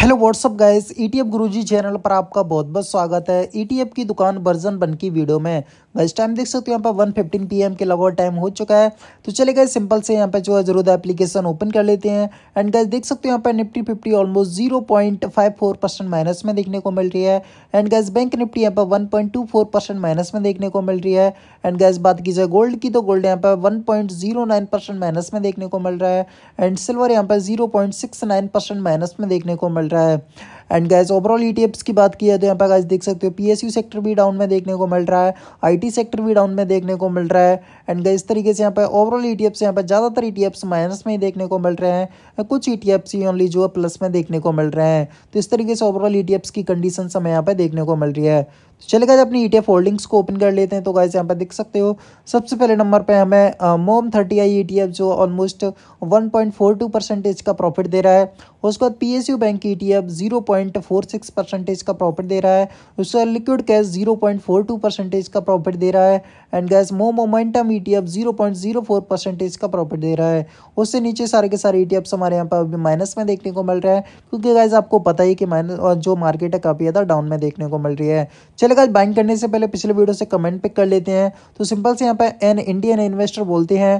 hello WhatsApp guys ETF e Guruji channel पर आपका बहुत बहुत स्वागत है ईटीएफ e की दुकान बर्जन बन की वीडियो में गाइस टाइम देख सकते हो यहाँ पर वन फिफ्टीन पी एम के लगभग टाइम हो चुका है तो चले गए सिंपल से यहाँ पर जो है जरूर एप्लीकेशन ओपन कर लेते हैं एंड गाइस देख सकते हो यहाँ पर Nifty fifty almost zero point five four percent minus में देखने को मिल रही है एंड गैस बैंक निफ्टी यहाँ पर one point two four percent minus में देखने को मिल रही है एंड गैस बात की जाए गोल्ड की तो गोल्ड यहाँ पर one point zero nine percent minus में देखने को मिल रहा है एंड सिल्वर यहाँ पर zero point six nine percent minus में देखने को मिल रहा है एंड गैस ओवरऑल ई की बात की है तो यहाँ पर गैस देख सकते हो पी सेक्टर भी डाउन में देखने को मिल रहा है आई सेक्टर भी डाउन में देखने को मिल रहा है एंड गैस इस तरीके से यहाँ पर ओवरऑल ई टी यहाँ पर ज़्यादातर ई e माइनस में ही देखने को मिल रहे हैं कुछ ई टी ओनली जो है प्लस में देखने को मिल रहे हैं तो इस तरीके से ओवरऑल ई e की कंडीशन हमें यहाँ पर देखने को मिल रही है तो चले गए अपनी ई e होल्डिंग्स को ओपन कर लेते हैं तो गाइज यहाँ पर देख सकते हो सबसे पहले नंबर पे हमें मोम थर्टी आई ई जो ऑलमोस्ट 1.42 परसेंटेज का प्रॉफिट दे रहा है उसके बाद पी एस यू बैंक की ई 0.46 परसेंटेज का प्रॉफिट दे रहा है उसके बाद लिक्विड कैश 0.42 परसेंटेज का प्रॉफिट दे रहा है and guys mo momentum E T percentage का प्रॉफिट दे रहा है उससे नीचे सारे के सारे ई e हमारे यहाँ पर अभी माइनस में देखने को मिल रहा है क्योंकि गैस आपको पता ही कि माइनस जो मार्केट है काफ़ी ज़्यादा डाउन में देखने को मिल रही है लगा बाइंग करने से पहले पिछले वीडियो से कमेंट पिक कर लेते हैं तो सिंपल से यहाँ पर एन इंडियन इन्वेस्टर बोलते हैं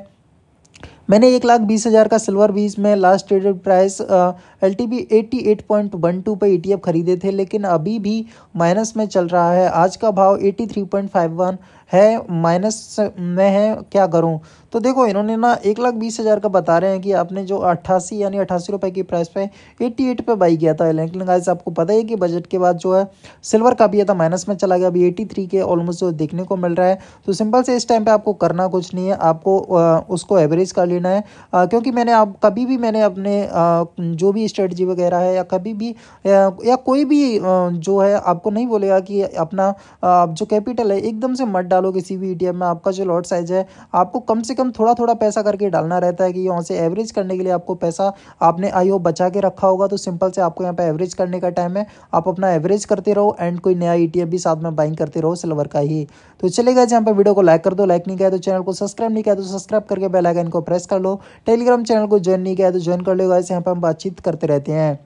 मैंने एक लाख बीस हज़ार का सिल्वर बीज में last traded price L T B eighty eight point one two पर ई टी एफ खरीदे थे लेकिन अभी भी माइनस में चल रहा है आज का भाव eighty three point five one है माइनस में है क्या करूं तो देखो इन्होंने ना एक लाख बीस हज़ार का बता रहे हैं कि आपने जो अट्ठासी यानी अट्ठासी रुपए की प्राइस पे एट्टी एट पर बाई किया था लेकिन गाइस आपको पता ही कि बजट के बाद जो है सिल्वर का भी है था तो माइनस में चला गया अभी एट्टी थ्री के ऑलमोस्ट जो देखने को मिल रहा है तो सिंपल से इस टाइम पर आपको करना कुछ नहीं है आपको उसको एवरेज का लेना लेना है आ, क्योंकि मैंने आप कभी भी मैंने अपने आ, जो भी स्ट्रेटजी वगैरह है या कभी भी या, या कोई भी आ, जो है आपको नहीं बोलेगा कि अपना आ, जो कैपिटल है एकदम से मत डालो किसी भी ई में आपका जो लॉट साइज है आपको कम से कम थोड़ा थोड़ा पैसा करके डालना रहता है कि यहाँ से एवरेज करने के लिए आपको पैसा आपने आई बचा के रखा होगा तो सिंपल से आपको यहाँ पर एवरेज करने का टाइम है आप अपना एवरेज करते रहो एंड कोई नया ई भी साथ में बाइंग करते रहो सिल्वर का ही तो चलेगा जहाँ पर वीडियो को लाइक कर दो लाइक नहीं किया तो चैनल को सब्सक्राइब नहीं किया तो सब्सक्राइब करके बेलाइकन को प्रेस कर लो टेलीग्राम चैनल को ज्वाइन नहीं किया है तो ज्वाइन कर लो गाइस यहाँ पर हम बातचीत करते रहते हैं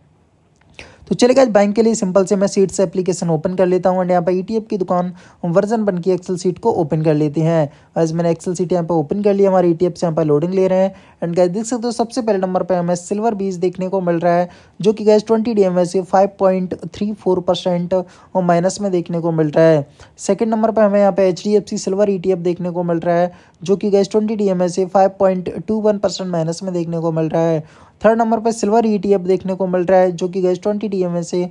तो चले गए बैंक के लिए सिंपल से मैं सीट से एप्लीकेशन ओपन कर लेता हूँ एंड यहाँ पर ई e की दुकान वर्जन बन की एक्सल सीट को ओपन कर लेते हैं आज मैंने एक्सल सीट यहाँ पर ओपन कर लिया हमारे ई e से यहाँ पर लोडिंग ले रहे हैं एंड गैस देख सकते हो सबसे पहले नंबर पर हमें सिल्वर बीज देखने को मिल रहा है जो कि guys twenty D M S five point three four percent और माइनस में देखने को मिल रहा है सेकेंड नंबर पर हमें यहाँ पे H D F C silver E देखने को मिल रहा है जो कि guys twenty D M S five point two one percent minus में देखने को मिल रहा है थर्ड नंबर पर सिल्वर ई देखने को मिल रहा है जो कि गैस ट्वेंटी टी में से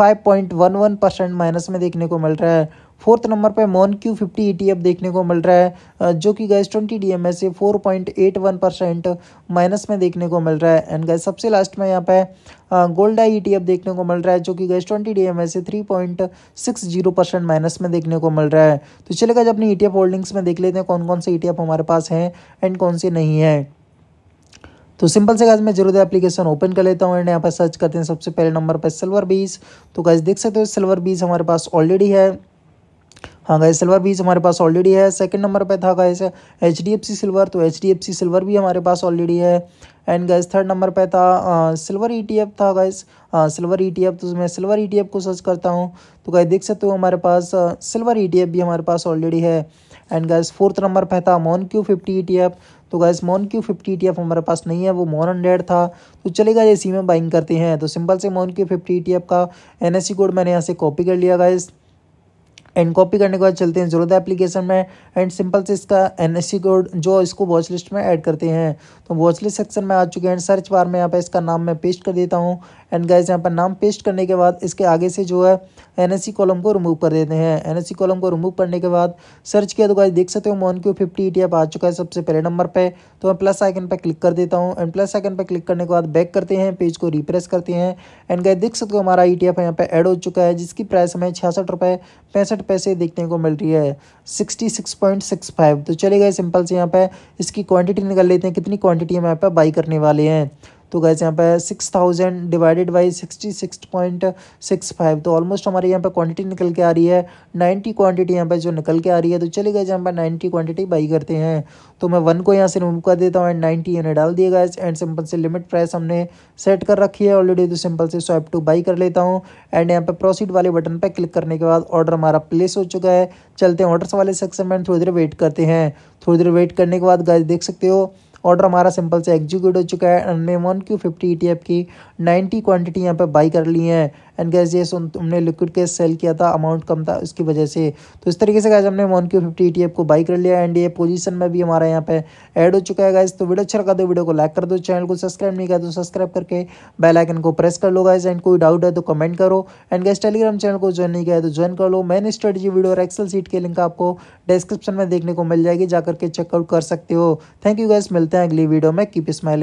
5.11 परसेंट माइनस में देखने को मिल रहा है फोर्थ नंबर पर मोन क्यू फिफ्टी ई देखने को मिल रहा है जो कि guys twenty D M S four point eight one percent minus में देखने को मिल रहा है एंड गैस सबसे लास्ट में यहाँ पे गोल्ड आई ई देखने को मिल रहा है जो कि guys twenty D M S three point six zero percent minus में देखने को मिल रहा है तो चलेगा जब अपनी ई e होल्डिंग्स में देख लेते हैं कौन कौन से ई e हमारे पास हैं एंड कौन से नहीं है तो सिंपल से गाइज मैं जरूर एप्लीकेशन ओपन कर लेता हूँ एंड यहाँ पर सर्च करते हैं सबसे पहले नंबर पर सिल्वर बीज तो गाइज देख सकते हो सिल्वर बीज हमारे पास ऑलरेडी है हाँ गाइस सिल्वर बीज हमारे पास ऑलरेडी है सेकंड नंबर पे था guys H D F C silver तो H D F C silver भी हमारे पास ऑलरेडी है एंड गाइस थर्ड नंबर पे था सिल्वर ई टी एफ था guys silver E T F तो मैं सिल्वर ई टी एफ को सर्च करता हूँ तो गाइस देख सकते हो हमारे पास सिल्वर ई टी एफ भी हमारे पास ऑलरेडी है एंड गाइस फोर्थ नंबर पर था MON Q fifty E T F तो guys MON Q fifty T हमारे पास नहीं है वो मोन हंड्रेड था तो चलेगा इसी में बाइंग करते हैं तो सिंपल से मोन क्यू फिफ्टी टी का एन कोड e मैंने यहाँ से कॉपी कर लिया गैस एंड कॉपी करने के बाद चलते हैं जरूरत एप्लीकेशन में एंड सिंपल से इसका एन कोड जो इसको वॉच लिस्ट में ऐड करते हैं तो वॉच लिस्ट सेक्शन में आ चुके हैं सर्च बार में यहाँ पर इसका नाम मैं पेस्ट कर देता हूँ एंड गाइज यहाँ पर नाम पेस्ट करने के बाद इसके आगे से जो है एन कॉलम को रिमूव कर देते हैं एन कॉलम को रिमूव करने के बाद सर्च किया तो गाइज देख सकते हो मोन क्यू फिफ्टी ई आ चुका है सबसे पहले नंबर पर तो मैं प्लस आइकन पर क्लिक कर देता हूँ एंड प्लस आइकन पर क्लिक करने के बाद बैक करते हैं पेज को रिप्रेस करते हैं एंड गाइज देख सकते हो हमारा ई टी एफ यहाँ पर ऐड हो चुका है जिसकी प्राइस हमें छियासठ रुपये पैंसठ पैसे देखने को मिल रही है sixty six point six five तो चले गए सिंपल से यहाँ पे इसकी क्वांटिटी निकल लेते हैं कितनी क्वांटिटी हम यहाँ पे बाई करने वाले हैं तो गैस यहाँ पे six thousand divided by sixty six point six five तो ऑलमोस्ट हमारे यहाँ पे क्वांटिटी निकल के आ रही है नाइन्टी क्वांटिटी यहाँ पे जो निकल के आ रही है तो चले गए यहाँ पर नाइन्टी क्वांटिटी बाई करते हैं तो मैं वन को यहाँ से रिमूव कर देता हूँ एंड नाइन्टी इन्हें डाल दिए गैस एंड सिंपल से लिमिट प्राइस हमने सेट कर रखी है ऑलरेडी तो सिंपल से स्वाइप टू बाई कर लेता हूँ एंड यहाँ पर प्रोसीड वाले बटन पर क्लिक करने के बाद ऑर्डर हमारा प्लेस हो चुका है चलते हैं ऑर्डर्स वाले सेक्शन में थोड़ी देर वेट करते हैं थोड़ी देर वेट करने के बाद गैस देख सकते हो ऑर्डर हमारा सिंपल से एग्जीक्यूट हो चुका है मैं वन क्यू फिफ्टी ई की नाइन्टी क्वान्टिटी यहाँ पर बाई कर ली है एंड गैस ये हमने लिक्विड कैश सेल किया था अमाउंट कम था उसकी वजह से तो इस तरीके से गैस हमने मोन क्यू फिफ्टी ई को बाई कर लिया एंड ये पोजीशन में भी हमारा यहाँ पे ऐड हो चुका है गैस तो वीडियो अच्छा लगा दो तो वीडियो को लाइक कर दो चैनल को सब्सक्राइब नहीं कर दो सब्सक्राइब करके बेलाइकन को प्रेस कर लो गैस एंड कोई डाउट है तो कमेंट करो एंड गैस टेलीग्राम चैनल को ज्वाइन नहीं किया तो ज्वाइन कर लो मैन स्ट्रेटेजी वीडियो और एक्सल सीट के लिंक आपको डिस्क्रिप्शन में देखने को मिल जाएगी जाकर के चेकआउट कर सकते हो थैंक यू गैस मिलते हैं अगली वीडियो में कीप स्माइलिंग